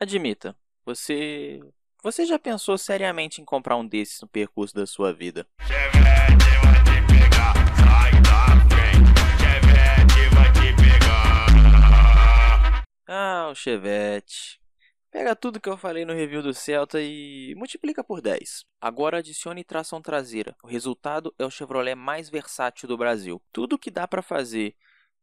Admita, você. Você já pensou seriamente em comprar um desses no percurso da sua vida? Ah, o Chevette. Pega tudo que eu falei no review do Celta e multiplica por 10. Agora adicione tração traseira. O resultado é o Chevrolet mais versátil do Brasil. Tudo que dá para fazer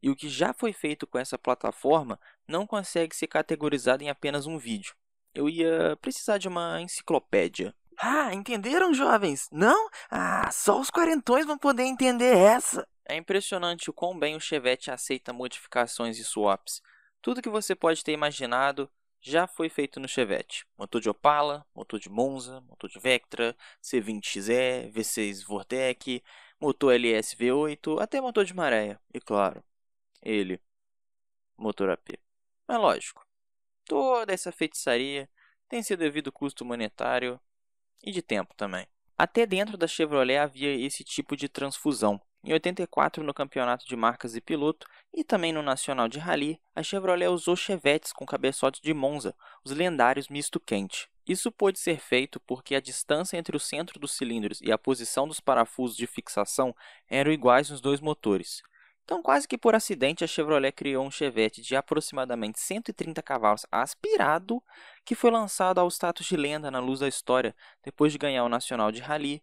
e o que já foi feito com essa plataforma não consegue ser categorizado em apenas um vídeo. Eu ia precisar de uma enciclopédia. Ah, entenderam, jovens? Não? Ah, só os quarentões vão poder entender essa. É impressionante o quão bem o Chevette aceita modificações e swaps. Tudo que você pode ter imaginado já foi feito no Chevette. Motor de Opala, motor de Monza, motor de Vectra, C20XE, V6 Vortec, motor LS V8, até motor de maréia. e é claro, ele, motor AP. Mas lógico, toda essa feitiçaria tem seu devido custo monetário e de tempo também. Até dentro da Chevrolet havia esse tipo de transfusão. Em 84, no Campeonato de Marcas e Piloto e também no Nacional de Rally, a Chevrolet usou chevetes com cabeçotes de Monza, os lendários misto quente. Isso pôde ser feito porque a distância entre o centro dos cilindros e a posição dos parafusos de fixação eram iguais nos dois motores. Então, quase que por acidente, a Chevrolet criou um Chevette de aproximadamente 130 cavalos aspirado, que foi lançado ao status de lenda na luz da história depois de ganhar o Nacional de Rally,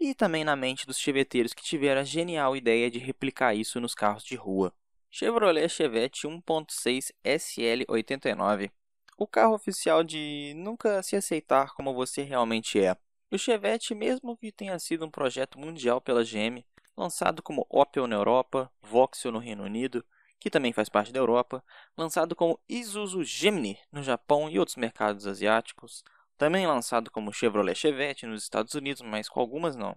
e também na mente dos cheveteiros que tiveram a genial ideia de replicar isso nos carros de rua. Chevrolet Chevette 1.6 SL89. O carro oficial de nunca se aceitar como você realmente é. O Chevette, mesmo que tenha sido um projeto mundial pela GM, lançado como Opel na Europa, Voxel no Reino Unido, que também faz parte da Europa, lançado como Isuzu Gemini no Japão e outros mercados asiáticos, também lançado como Chevrolet Chevette nos Estados Unidos, mas com algumas não.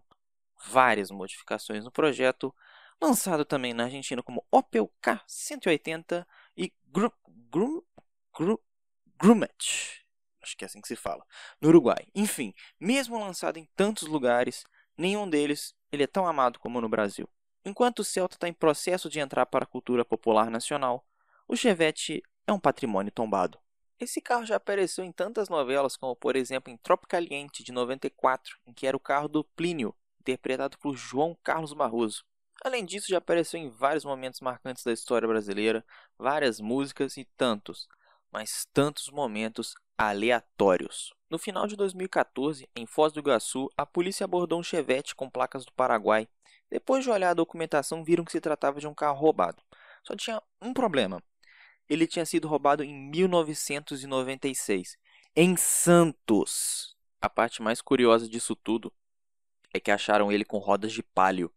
Várias modificações no projeto, lançado também na Argentina como Opel K180 e Grum, Grum, Grum, Grumet, acho que é assim que se fala, no Uruguai. Enfim, mesmo lançado em tantos lugares, nenhum deles ele é tão amado como no Brasil. Enquanto o Celta está em processo de entrar para a cultura popular nacional, o Chevette é um patrimônio tombado. Esse carro já apareceu em tantas novelas, como por exemplo em Tropicaliente de 94, em que era o carro do Plínio, interpretado por João Carlos Barroso. Além disso, já apareceu em vários momentos marcantes da história brasileira, várias músicas e tantos, mas tantos momentos aleatórios. No final de 2014, em Foz do Iguaçu, a polícia abordou um chevette com placas do Paraguai. Depois de olhar a documentação, viram que se tratava de um carro roubado. Só tinha um problema. Ele tinha sido roubado em 1996, em Santos. A parte mais curiosa disso tudo é que acharam ele com rodas de palio.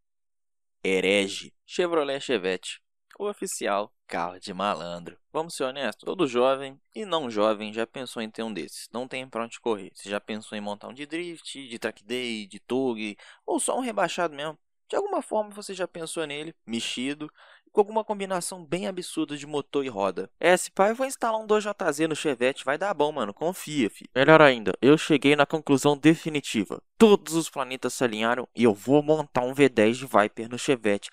Herege Chevrolet Chevette o oficial carro de malandro. Vamos ser honestos, todo jovem e não jovem já pensou em ter um desses, não tem pra onde correr. Você já pensou em montar um de drift, de track day, de tug, ou só um rebaixado mesmo. De alguma forma você já pensou nele, mexido, com alguma combinação bem absurda de motor e roda. É, se pai, eu vou instalar um 2JZ no Chevette, vai dar bom, mano, confia, fi. Melhor ainda, eu cheguei na conclusão definitiva. Todos os planetas se alinharam e eu vou montar um V10 de Viper no Chevette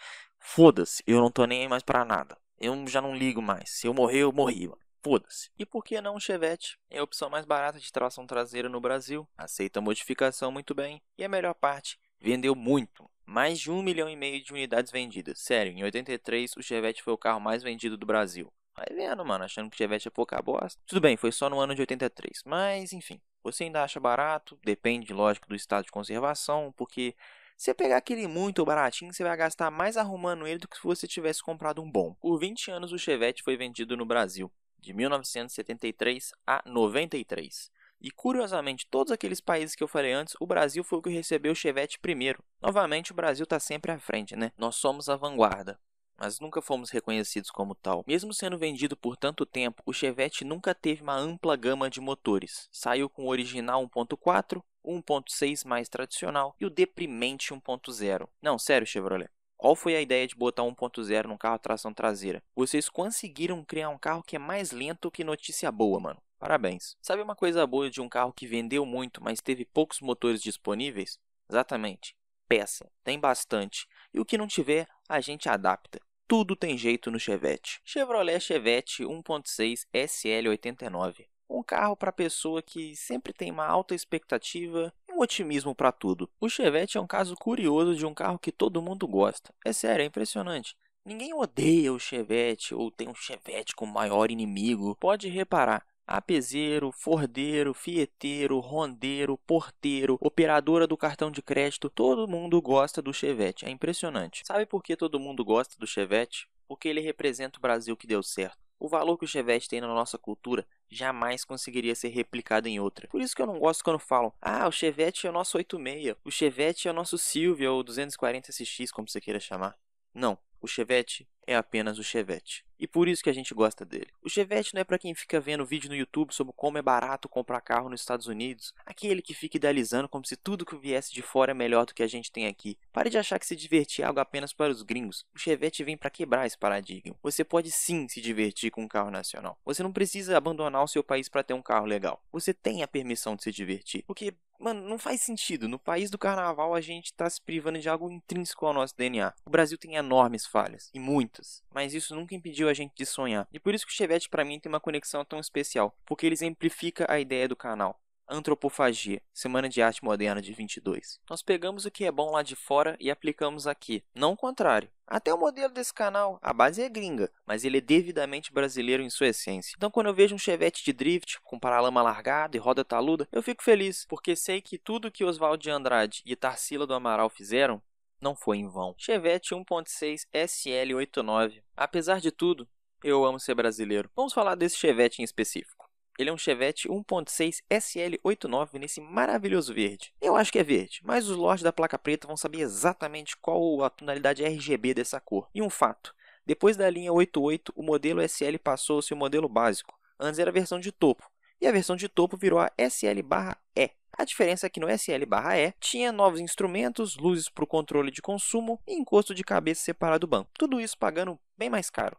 Foda-se, eu não tô nem aí mais para nada. Eu já não ligo mais. Se eu morrer, eu morri, Foda-se. E por que não um Chevette? É a opção mais barata de tração traseira no Brasil. Aceita modificação muito bem. E a melhor parte, vendeu muito. Mais de um milhão e meio de unidades vendidas. Sério, em 83 o Chevette foi o carro mais vendido do Brasil. Vai vendo, mano, achando que Chevette é pouca bosta. Tudo bem, foi só no ano de 83, mas enfim. Você ainda acha barato, depende, lógico, do estado de conservação, porque se você pegar aquele muito baratinho, você vai gastar mais arrumando ele do que se você tivesse comprado um bom. Por 20 anos, o Chevette foi vendido no Brasil, de 1973 a 93. E curiosamente, todos aqueles países que eu falei antes, o Brasil foi o que recebeu o Chevette primeiro. Novamente, o Brasil está sempre à frente, né? Nós somos a vanguarda mas nunca fomos reconhecidos como tal. Mesmo sendo vendido por tanto tempo, o Chevette nunca teve uma ampla gama de motores. Saiu com o original 1.4, 1.6 mais tradicional e o deprimente 1.0. Não, sério, Chevrolet. Qual foi a ideia de botar 1.0 num carro tração traseira? Vocês conseguiram criar um carro que é mais lento que notícia boa, mano. Parabéns. Sabe uma coisa boa de um carro que vendeu muito, mas teve poucos motores disponíveis? Exatamente peça, tem bastante. E o que não tiver, a gente adapta. Tudo tem jeito no Chevette. Chevrolet Chevette 1.6 SL89. Um carro para pessoa que sempre tem uma alta expectativa e um otimismo para tudo. O Chevette é um caso curioso de um carro que todo mundo gosta. É sério, é impressionante. Ninguém odeia o Chevette ou tem um Chevette o maior inimigo. Pode reparar, apezeiro, fordeiro, fieteiro, rondeiro, porteiro, operadora do cartão de crédito, todo mundo gosta do Chevette, é impressionante. Sabe por que todo mundo gosta do Chevette? Porque ele representa o Brasil que deu certo. O valor que o Chevette tem na nossa cultura jamais conseguiria ser replicado em outra. Por isso que eu não gosto quando falam: "Ah, o Chevette é o nosso 86, o Chevette é o nosso Silvia ou 240 SX, como você queira chamar". Não, o Chevette é apenas o Chevette. E por isso que a gente gosta dele. O Chevette não é para quem fica vendo vídeo no YouTube sobre como é barato comprar carro nos Estados Unidos, aquele que fica idealizando como se tudo que viesse de fora é melhor do que a gente tem aqui. Pare de achar que se divertir é algo apenas para os gringos. O Chevette vem para quebrar esse paradigma. Você pode sim se divertir com um carro nacional. Você não precisa abandonar o seu país para ter um carro legal. Você tem a permissão de se divertir. Porque Mano, não faz sentido. No país do carnaval, a gente está se privando de algo intrínseco ao nosso DNA. O Brasil tem enormes falhas, e muitas, mas isso nunca impediu a gente de sonhar. E por isso que o Chevette para mim tem uma conexão tão especial, porque ele exemplifica a ideia do canal. Antropofagia, Semana de Arte Moderna de 22. Nós pegamos o que é bom lá de fora e aplicamos aqui, não o contrário. Até o modelo desse canal, a base é gringa, mas ele é devidamente brasileiro em sua essência. Então quando eu vejo um Chevette de drift com paralama largado e roda taluda, eu fico feliz, porque sei que tudo que Oswald de Andrade e Tarsila do Amaral fizeram não foi em vão. Chevette 1.6 SL89. Apesar de tudo, eu amo ser brasileiro. Vamos falar desse Chevette em específico. Ele é um Chevette 1.6 SL89 nesse maravilhoso verde. Eu acho que é verde, mas os lords da placa preta vão saber exatamente qual a tonalidade RGB dessa cor. E um fato, depois da linha 88, o modelo SL passou a ser o modelo básico. Antes era a versão de topo, e a versão de topo virou a SL/E. A diferença é que no SL/E tinha novos instrumentos, luzes para o controle de consumo e encosto de cabeça separado do banco. Tudo isso pagando bem mais caro.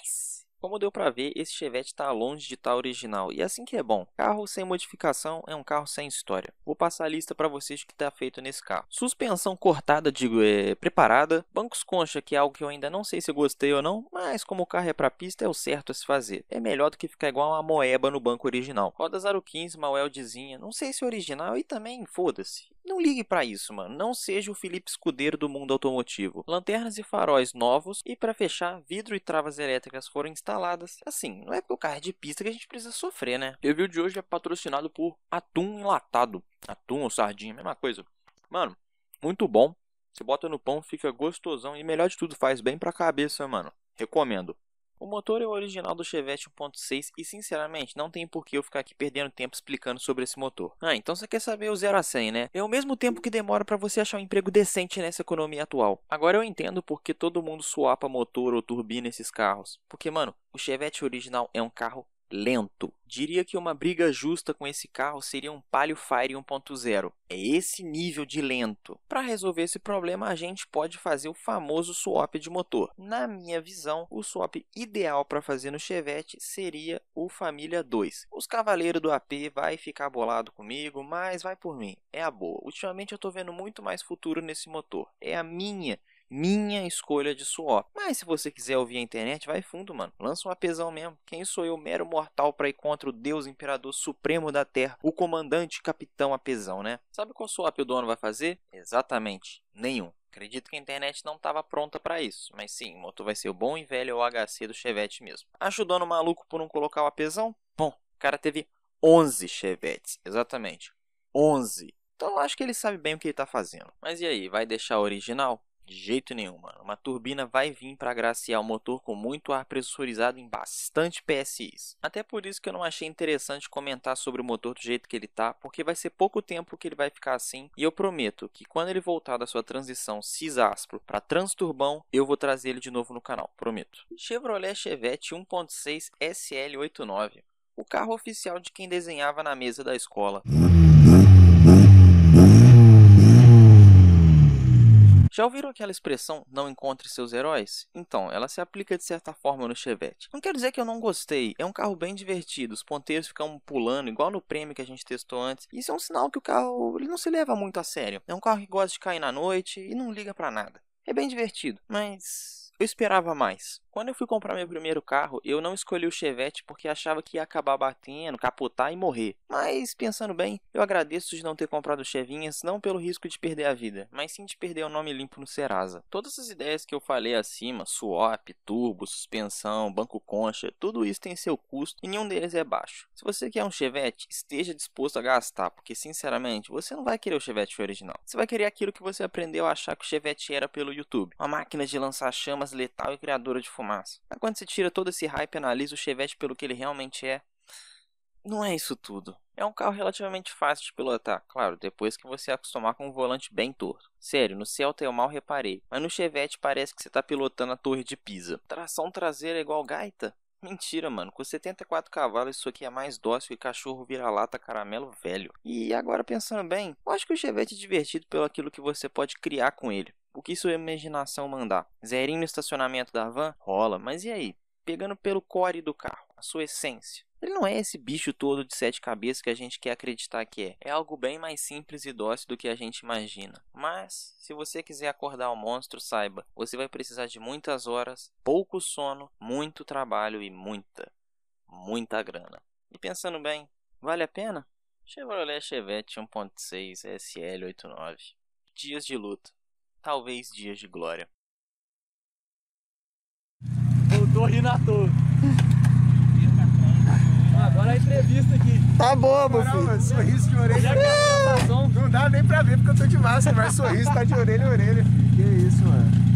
Nice! Como deu para ver, esse Chevette está longe de estar tá original, e é assim que é bom. Carro sem modificação é um carro sem história. Vou passar a lista para vocês que está feito nesse carro. Suspensão cortada, digo, é, preparada. Bancos concha, que é algo que eu ainda não sei se gostei ou não, mas como o carro é para pista, é o certo a se fazer. É melhor do que ficar igual uma moeba no banco original. Rodas aro 15, Mauel não sei se original e também foda-se. Não ligue para isso, mano. Não seja o Felipe Escudeiro do mundo automotivo. Lanternas e faróis novos e, para fechar, vidro e travas elétricas foram instaladas. Assim, não é porque o carro é de pista que a gente precisa sofrer, né? O review de hoje é patrocinado por atum enlatado. Atum ou sardinha, mesma coisa. Mano, muito bom. Você bota no pão, fica gostosão e melhor de tudo, faz bem pra cabeça, mano. Recomendo. O motor é o original do Chevette 1.6 e sinceramente não tem por que eu ficar aqui perdendo tempo explicando sobre esse motor. Ah, então você quer saber o 0 a 100, né? É o mesmo tempo que demora para você achar um emprego decente nessa economia atual. Agora eu entendo porque todo mundo suapa motor ou turbina esses carros. Porque, mano, o Chevette original é um carro lento. Diria que uma briga justa com esse carro seria um Palio Fire 1.0. É esse nível de lento. Para resolver esse problema, a gente pode fazer o famoso swap de motor. Na minha visão, o swap ideal para fazer no Chevette seria o Família 2. Os Cavaleiros do AP vai ficar bolado comigo, mas vai por mim. É a boa. Ultimamente eu estou vendo muito mais futuro nesse motor. É a minha minha escolha de suor. Mas se você quiser ouvir a internet, vai fundo, mano. Lança um apesão mesmo. Quem sou eu, mero mortal, para ir contra o Deus Imperador Supremo da Terra, o Comandante Capitão Apesão, né? Sabe qual swap o dono vai fazer? Exatamente, nenhum. Acredito que a internet não estava pronta para isso, mas sim, o motor vai ser o bom e velho é OHC do Chevette mesmo. Acha o dono maluco por não colocar o apesão? Bom, o cara teve 11 Chevettes, exatamente, 11. Então eu acho que ele sabe bem o que ele está fazendo. Mas e aí, vai deixar original? De jeito nenhum, mano. Uma turbina vai vir para agraciar o motor com muito ar pressurizado em bastante PSIs. Até por isso que eu não achei interessante comentar sobre o motor do jeito que ele tá, porque vai ser pouco tempo que ele vai ficar assim. E eu prometo que quando ele voltar da sua transição cis áspero para transturbão, eu vou trazer ele de novo no canal, prometo. Chevrolet Chevette 1.6 SL89. O carro oficial de quem desenhava na mesa da escola. Já ouviram aquela expressão não encontre seus heróis? Então, ela se aplica de certa forma no Chevette. Não quer dizer que eu não gostei, é um carro bem divertido, os ponteiros ficam pulando igual no prêmio que a gente testou antes. Isso é um sinal que o carro ele não se leva muito a sério. É um carro que gosta de cair na noite e não liga para nada. É bem divertido, mas eu esperava mais. Quando eu fui comprar meu primeiro carro, eu não escolhi o Chevette porque achava que ia acabar batendo, capotar e morrer. Mas, pensando bem, eu agradeço de não ter comprado Chevinhas, não pelo risco de perder a vida, mas sim de perder o nome limpo no Serasa. Todas essas ideias que eu falei acima, swap, turbo, suspensão, banco concha, tudo isso tem seu custo e nenhum deles é baixo. Se você quer um Chevette, esteja disposto a gastar, porque, sinceramente, você não vai querer o Chevette original. Você vai querer aquilo que você aprendeu a achar que o Chevette era pelo YouTube. Uma máquina de lançar chamas armas letal e criadora de fumaça. Mas quando você tira todo esse hype e analisa o Chevette pelo que ele realmente é, não é isso tudo. É um carro relativamente fácil de pilotar, claro, depois que você acostumar com um volante bem torto. Sério, no Celta eu mal reparei, mas no Chevette parece que você está pilotando a Torre de Pisa. Tração traseira é igual gaita? Mentira, mano. Com 74 cavalos, isso aqui é mais dócil que cachorro vira-lata caramelo velho. E agora pensando bem, eu acho que o Chevette é divertido pelo aquilo que você pode criar com ele o que sua imaginação mandar. Zerinho no estacionamento da van? Rola, mas e aí? Pegando pelo core do carro, a sua essência. Ele não é esse bicho todo de sete cabeças que a gente quer acreditar que é. É algo bem mais simples e dócil do que a gente imagina. Mas, se você quiser acordar o monstro, saiba, você vai precisar de muitas horas, pouco sono, muito trabalho e muita, muita grana. E pensando bem, vale a pena? Chevrolet Chevette 1.6 SL89. Dias de luta talvez dias de glória. Voltou rindo à toa. Agora a entrevista aqui. Tá bom, Caramba, filho. Mano, sorriso de orelha. Não dá nem pra ver porque eu tô de máscara, mas sorriso tá de orelha a orelha. Que isso, mano.